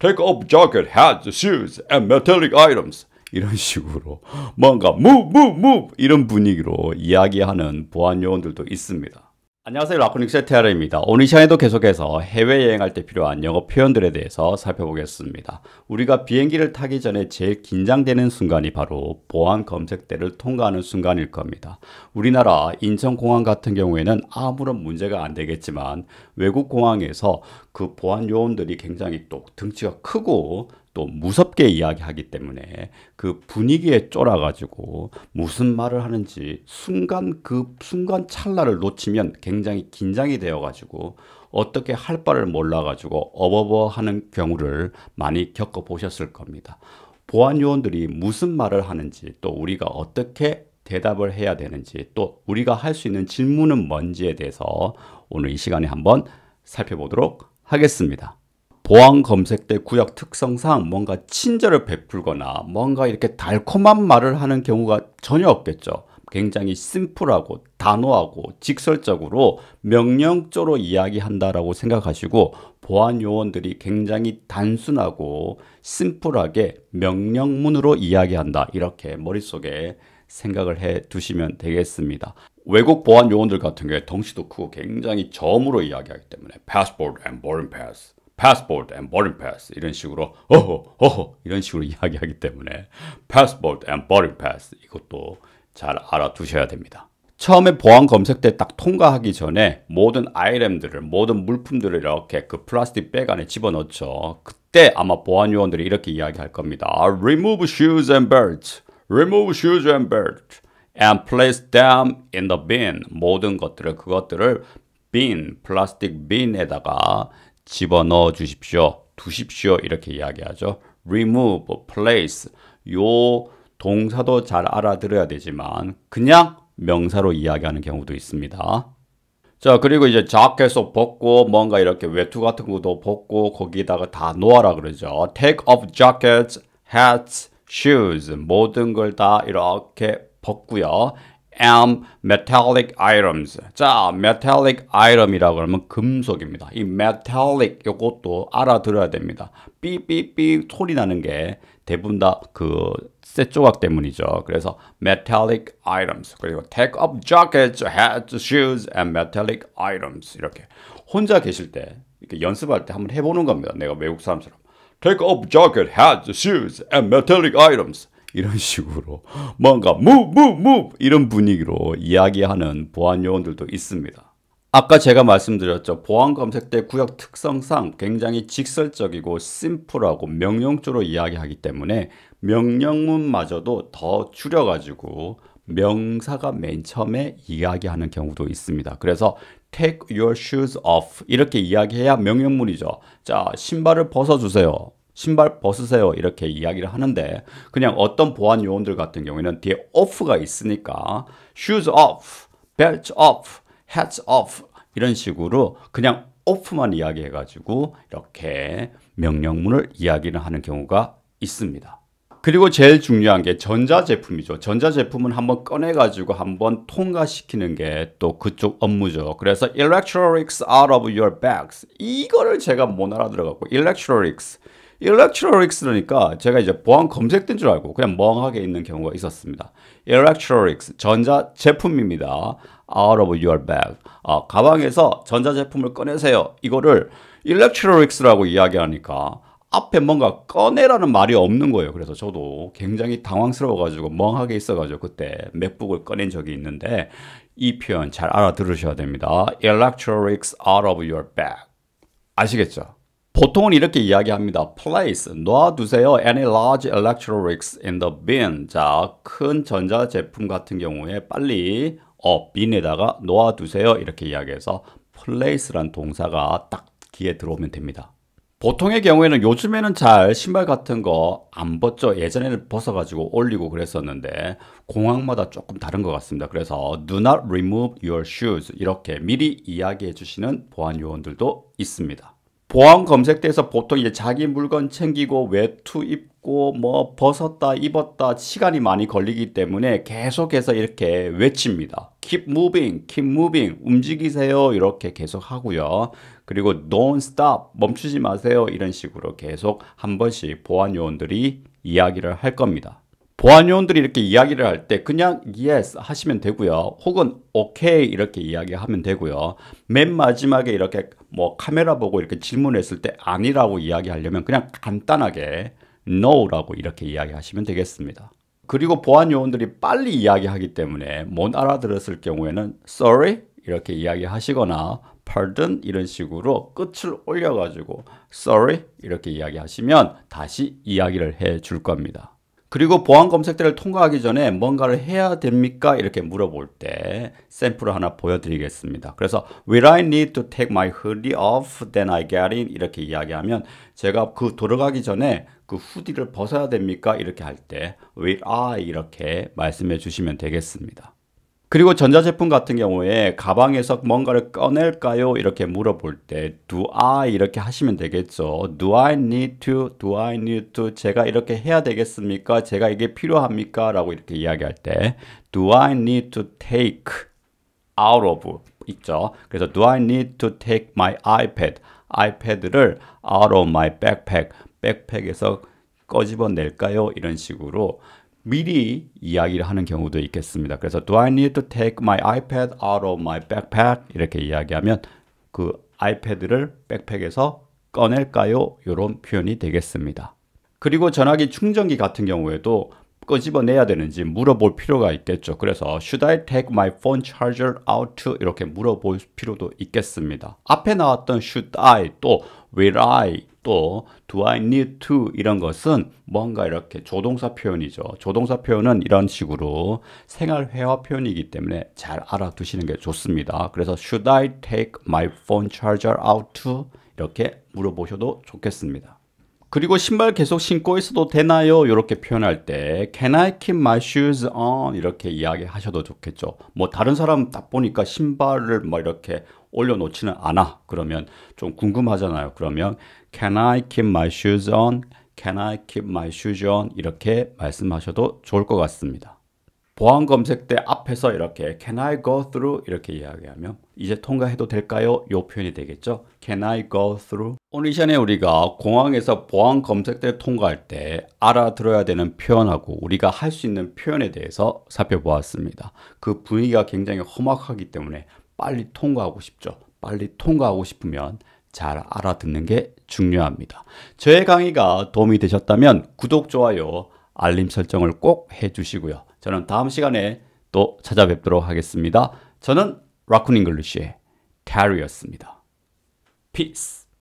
take off jacket, hat, shoes s and metallic items. 이런 식으로 뭔가 move, move, move 이런 분위기로 이야기하는 보안 요원들도 있습니다. 안녕하세요. 라코닉스의 테아르입니다. 오늘 시간에도 계속해서 해외여행할 때 필요한 영어 표현들에 대해서 살펴보겠습니다. 우리가 비행기를 타기 전에 제일 긴장되는 순간이 바로 보안 검색대를 통과하는 순간일 겁니다. 우리나라 인천공항 같은 경우에는 아무런 문제가 안 되겠지만 외국 공항에서 그 보안 요원들이 굉장히 또 등치가 크고 또 무섭게 이야기하기 때문에 그 분위기에 쫄아가지고 무슨 말을 하는지 순간 그 순간 찰나를 놓치면 굉장히 긴장이 되어가지고 어떻게 할 바를 몰라가지고 어버버 하는 경우를 많이 겪어보셨을 겁니다. 보안요원들이 무슨 말을 하는지 또 우리가 어떻게 대답을 해야 되는지 또 우리가 할 수 있는 질문은 뭔지에 대해서 오늘 이 시간에 한번 살펴보도록 하겠습니다. 보안 검색 대구역 특성상 뭔가 친절을 베풀거나 뭔가 이렇게 달콤한 말을 하는 경우가 전혀 없겠죠. 굉장히 심플하고 단호하고 직설적으로 명령조로 이야기한다라고 생각하시고 보안 요원들이 굉장히 단순하고 심플하게 명령문으로 이야기한다 이렇게 머릿속에 생각을 해 두시면 되겠습니다. 외국 보안 요원들 같은 경우에 덩치도 크고 굉장히 점으로 이야기하기 때문에 passport and boarding pass passport and boarding pass 이런 식으로 어허 어허 이런 식으로 이야기하기 때문에 passport and boarding pass 이것도 잘 알아두셔야 됩니다. 처음에 보안 검색대 딱 통과하기 전에 모든 아이템들을 모든 물품들을 이렇게 그 플라스틱 백 안에 집어넣죠. 그때 아마 보안 요원들이 이렇게 이야기할 겁니다. Remove shoes and belts. Remove shoes and belts. And place them in the bin. 모든 것들을 그것들을 빈 플라스틱 빈에다가 집어넣어 주십시오. 두십시오. 이렇게 이야기하죠. remove, place. 요 동사도 잘 알아들어야 되지만 그냥 명사로 이야기하는 경우도 있습니다. 자 그리고 이제 자켓도 벗고 뭔가 이렇게 외투 같은 것도 벗고 거기다가 다 놓아라 그러죠. Take off jackets, hats, shoes 모든 걸 다 이렇게 벗고요. am metallic items. 자, metallic item이라고 그러면 금속입니다. 이 metallic 요것도 알아들어야 됩니다. 삐삐삐 소리 나는 게 대부분 다그 쇳조각 때문이죠. 그래서 metallic items 그리고 take up jackets, hats, shoes and metallic items 이렇게 혼자 계실 때 이렇게 연습할 때 한번 해보는 겁니다. 내가 외국 사람처럼 take up jacket, hats, shoes and metallic items 이런 식으로 뭔가 무무무 이런 분위기로 이야기하는 보안 요원들도 있습니다. 아까 제가 말씀드렸죠. 보안 검색대 구역 특성상 굉장히 직설적이고 심플하고 명령조로 이야기하기 때문에 명령문마저도 더 줄여가지고 명사가 맨 처음에 이야기하는 경우도 있습니다. 그래서 take your shoes off 이렇게 이야기해야 명령문이죠. 자, 신발을 벗어주세요. 신발 벗으세요. 이렇게 이야기를 하는데 그냥 어떤 보안 요원들 같은 경우에는 뒤에 off가 있으니까 shoes off, belt off, hats off 이런 식으로 그냥 off만 이야기해가지고 이렇게 명령문을 이야기를 하는 경우가 있습니다. 그리고 제일 중요한 게 전자제품이죠. 전자제품은 한번 꺼내가지고 한번 통과시키는 게 또 그쪽 업무죠. 그래서 electronics out of your bags. 이거를 제가 못 알아들어갖고 electronics. electronics 그러니까 제가 이제 보안 검색된 줄 알고 그냥 멍하게 있는 경우가 있었습니다. electronics 전자 제품입니다. out of your bag 아, 가방에서 전자 제품을 꺼내세요. 이거를 electronics라고 이야기하니까 앞에 뭔가 꺼내라는 말이 없는 거예요. 그래서 저도 굉장히 당황스러워가지고 멍하게 있어가지고 그때 맥북을 꺼낸 적이 있는데 이 표현 잘 알아들으셔야 됩니다. electronics out of your bag 아시겠죠? 보통은 이렇게 이야기합니다. Place, 놔두세요. Any large electronics in the bin. 자, 큰 전자제품 같은 경우에 빨리 어, 빈에다가 놓아두세요. 이렇게 이야기해서 place란 동사가 딱 귀에 들어오면 됩니다. 보통의 경우에는 요즘에는 잘 신발 같은 거 안 벗죠. 예전에는 벗어가지고 올리고 그랬었는데 공항마다 조금 다른 것 같습니다. 그래서 do not remove your shoes 이렇게 미리 이야기해 주시는 보안 요원들도 있습니다. 보안 검색대에서 보통 이제 자기 물건 챙기고 외투 입고 뭐 벗었다 입었다 시간이 많이 걸리기 때문에 계속해서 이렇게 외칩니다. keep moving, keep moving, 움직이세요 이렇게 계속 하고요. 그리고 don't stop, 멈추지 마세요 이런 식으로 계속 한 번씩 보안 요원들이 이야기를 할 겁니다. 보안 요원들이 이렇게 이야기를 할 때 그냥 yes 하시면 되고요. 혹은 okay 이렇게 이야기하면 되고요. 맨 마지막에 이렇게 뭐 카메라 보고 이렇게 질문했을 때 아니라고 이야기하려면 그냥 간단하게 no라고 이렇게 이야기하시면 되겠습니다. 그리고 보안 요원들이 빨리 이야기하기 때문에 못 알아들었을 경우에는 sorry 이렇게 이야기하시거나 pardon 이런 식으로 끝을 올려가지고 sorry 이렇게 이야기하시면 다시 이야기를 해 줄 겁니다. 그리고 보안 검색대를 통과하기 전에 뭔가를 해야 됩니까? 이렇게 물어볼 때 샘플을 하나 보여드리겠습니다. 그래서 Will I need to take my hoodie off then I get in? 이렇게 이야기하면 제가 그돌아가기 전에 그 후디를 벗어야 됩니까? 이렇게 할 때 Will I? 이렇게 말씀해 주시면 되겠습니다. 그리고 전자제품 같은 경우에 가방에서 뭔가를 꺼낼까요? 이렇게 물어볼 때 do I 이렇게 하시면 되겠죠. do I need to? do I need to? 제가 이렇게 해야 되겠습니까? 제가 이게 필요합니까? 라고 이렇게 이야기할 때 do I need to take out of 있죠. 그래서 do I need to take my iPad? 아이패드를 out of my backpack, 백팩에서 꺼집어낼까요? 이런 식으로 미리 이야기를 하는 경우도 있겠습니다. 그래서 Do I need to take my iPad out of my backpack? 이렇게 이야기하면 그 아이패드를 백팩에서 꺼낼까요? 이런 표현이 되겠습니다. 그리고 전화기 충전기 같은 경우에도 꺼집어내야 되는지 물어볼 필요가 있겠죠. 그래서 Should I take my phone charger out 이렇게 물어볼 필요도 있겠습니다. 앞에 나왔던 Should I 또 Will I 또 do I need to 이런 것은 뭔가 이렇게 조동사 표현이죠. 조동사 표현은 이런 식으로 생활 회화 표현이기 때문에 잘 알아두시는 게 좋습니다. 그래서 should I take my phone charger out to 이렇게 물어보셔도 좋겠습니다. 그리고 신발 계속 신고 있어도 되나요? 이렇게 표현할 때 Can I keep my shoes on? 이렇게 이야기하셔도 좋겠죠. 뭐 다른 사람 딱 보니까 신발을 뭐 이렇게 올려놓지는 않아. 그러면 좀 궁금하잖아요. 그러면 Can I keep my shoes on? Can I keep my shoes on? 이렇게 말씀하셔도 좋을 것 같습니다. 보안 검색 때 앞에서 이렇게 Can I go through? 이렇게 이야기하면 이제 통과해도 될까요? 요 표현이 되겠죠. Can I go through? 오늘 시간에 우리가 공항에서 보안 검색 대 통과할 때 알아들어야 되는 표현하고 우리가 할 수 있는 표현에 대해서 살펴보았습니다. 그 분위기가 굉장히 험악하기 때문에 빨리 통과하고 싶죠. 빨리 통과하고 싶으면 잘 알아듣는 게 중요합니다. 저의 강의가 도움이 되셨다면 구독, 좋아요, 알림 설정을 꼭 해주시고요. 저는 다음 시간에 또 찾아뵙도록 하겠습니다. 저는 라쿤 잉글리쉬의 테리였습니다. Peace.